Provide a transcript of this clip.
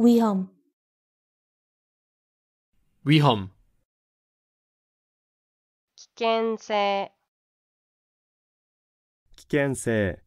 危険性危険性